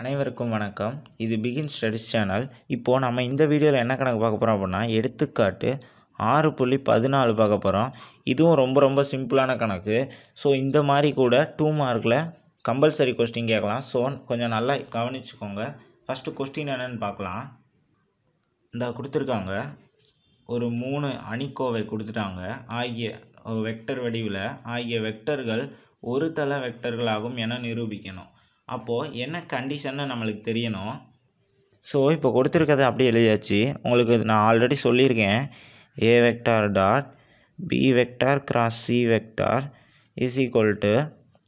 அனைவருக்கும் வணக்கம் இது பிகின் ஸ்டடிஸ் சேனல் இப்போது நம்ம இந்த வீடியோவில் என்ன கணக்கு பார்க்க போகிறோம் அப்படின்னா எடுத்துக்காட்டு ஆறு புள்ளி பதினாலு பார்க்க போகிறோம் இதுவும் ரொம்ப ரொம்ப சிம்பிளான கணக்கு ஸோ இந்த மாதிரி கூட டூ மார்க்கில் கம்பல்சரி கொஸ்டின் கேட்கலாம் ஸோ கொஞ்சம் நல்லா கவனிச்சுக்கோங்க ஃபஸ்ட்டு கொஸ்டின் என்னென்னு பார்க்கலாம் இந்த கொடுத்துருக்காங்க ஒரு மூணு அணிக்கோவை கொடுத்துட்டாங்க ஆகிய வெக்டர் வடிவில் ஆகிய வெக்டர்கள் ஒரு தள வெக்டர்களாகும் என நிரூபிக்கணும் அப்போது என்ன கண்டிஷன்னு நம்மளுக்கு தெரியணும் ஸோ இப்போ கொடுத்துருக்கதை அப்படியே எழுதியாச்சு உங்களுக்கு நான் ஆல்ரெடி சொல்லியிருக்கேன் A vector dot B vector cross C vector is equal to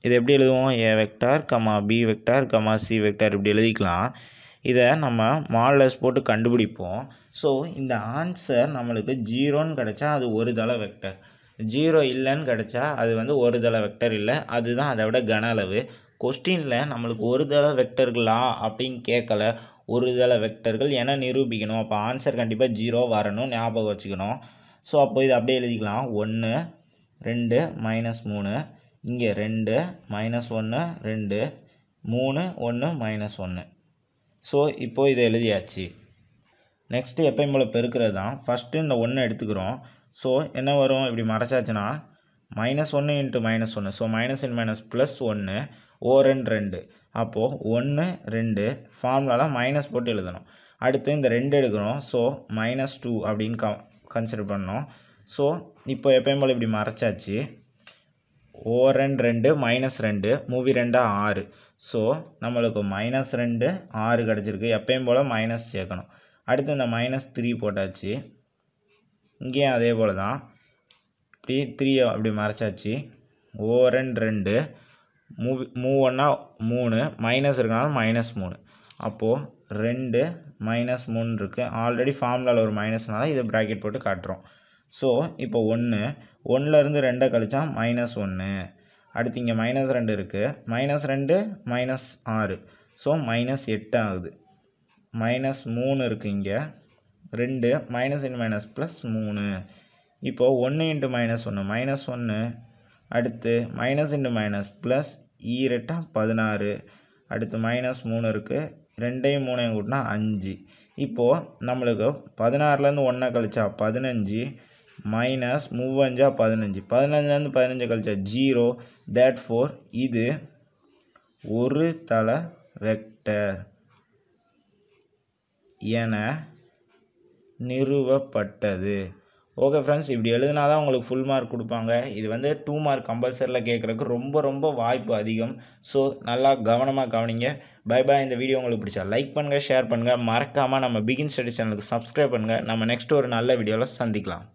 இது எப்படி எழுதுவோம் A vector comma B vector comma C vector இப்படி எழுதிக்கலாம் இதை நம்ம மாடலஸ் போட்டு கண்டுபிடிப்போம் ஸோ இந்த ஆன்சர் நம்மளுக்கு ஜீரோன்னு கிடச்சா அது ஒரு தலை வெக்டர் ஜீரோ இல்லைன்னு கிடச்சா அது வந்து ஒரு தலை வெக்டர் இல்லை அதுதான் அதை விட கன அளவு கொஸ்டினில் நம்மளுக்கு ஒரு தடவை வெக்டர்களா அப்படின்னு கேட்கல ஒரு தலை வெக்டர்கள் என நிரூபிக்கணும் அப்போ ஆன்சர் கண்டிப்பாக ஜீரோ வரணும் ஞாபகம் வச்சுக்கணும் ஸோ அப்போ இது அப்படியே எழுதிக்கலாம் ஒன்று ரெண்டு மைனஸ் மூணு இங்கே ரெண்டு மைனஸ் ஒன்று ரெண்டு மூணு ஒன்று மைனஸ் ஒன்று ஸோ இப்போது இதை எழுதியாச்சு நெக்ஸ்ட்டு எப்பயும் போல் பெருக்கிறது தான் ஃபஸ்ட்டு இந்த ஒன்று எடுத்துக்கிறோம் ஸோ என்ன வரும் இப்படி மறைச்சாச்சுன்னா மைனஸ் ஒன்று இன்ட்டு மைனஸ் ஒன்று so minus in minus plus ஒன்று ஓ ரெண்டு ரெண்டு அப்போது ஒன்று ரெண்டு ஃபார்முலாவில் மைனஸ் போட்டு எழுதணும் அடுத்து இந்த ரெண்டு எடுக்கணும் ஸோ மைனஸ் டூ அப்படின்னு க கன்சிடர் பண்ணோம் ஸோ இப்போ எப்பயும் போல் இப்படி மறைச்சாச்சு ஓ ரெண்டு ரெண்டு மைனஸ் ரெண்டு மூவி ரெண்டாக ஆறு ஸோ நம்மளுக்கு மைனஸ் ரெண்டு ஆறு கிடச்சிருக்கு எப்பயும் போல் மைனஸ் சேர்க்கணும் அடுத்து இந்த மைனஸ் த்ரீ போட்டாச்சு இங்கேயும் அதே போல் தான் இப்படி த்ரீயை அப்படி மறைச்சாச்சு ஓ ரெண்டு ரெண்டு மூவி மூவன்னா மூணு மைனஸ் இருக்கனால மைனஸ் மூணு அப்போது ரெண்டு மைனஸ் மூணு இருக்குது ஆல்ரெடி ஃபார்முலாவில் ஒரு மைனஸ்னால இதை ப்ராக்கெட் போட்டு காட்டுறோம் ஸோ இப்போ ஒன்று ஒன்றுலேருந்து ரெண்டை கழித்தா மைனஸ் ஒன்று அடுத்து இங்கே மைனஸ் ரெண்டு இருக்குது மைனஸ் ரெண்டு மைனஸ் ஆறு ஸோ மைனஸ் எட்டு ஆகுது மைனஸ் மூணு இருக்குது இங்கே ரெண்டு மைனஸ் இன் மைனஸ் ப்ளஸ் மூணு இப்போது ஒன்று இன்ட்டு மைனஸ் ஒன்று மைனஸ் ஒன்று அடுத்து மைனஸ் இன்ட்டு மைனஸ் ப்ளஸ் ஈரெட்டாக பதினாறு அடுத்து மைனஸ் மூணு இருக்குது ரெண்டையும் மூணையும் கூட்டினா அஞ்சு இப்போது நம்மளுக்கு பதினாறுலேருந்து ஒன்றை கழிச்சா பதினஞ்சு மைனஸ் மூவஞ்சா பதினஞ்சு பதினஞ்சுலேருந்து பதினஞ்சு கழிச்சா ஜீரோ தேட் ஃபோர் இது ஒரு தலை வெக்டர் என நிறுவப்பட்டது ஓகே ஃப்ரெண்ட்ஸ் இப்படி எழுதுனா தான் உங்களுக்கு ஃபுல் மார்க் கொடுப்பாங்க இது வந்து டூ மார்க் கம்பல்சரியில் கேட்குறக்கு ரொம்ப ரொம்ப வாய்ப்பு அதிகம் ஸோ நல்லா கவனமாக கவனிங்க பை பாய் இந்த வீடியோ உங்களுக்கு பிடிச்சா லைக் பண்ணுங்கள் ஷேர் பண்ணுங்கள் மறக்காமல் நம்ம பிகின் ஸ்டடி சேனலுக்கு சப்ஸ்கிரைப் பண்ணுங்கள் நம்ம நெக்ஸ்ட் ஒரு நல்ல வீடியோவில் சந்திக்கலாம்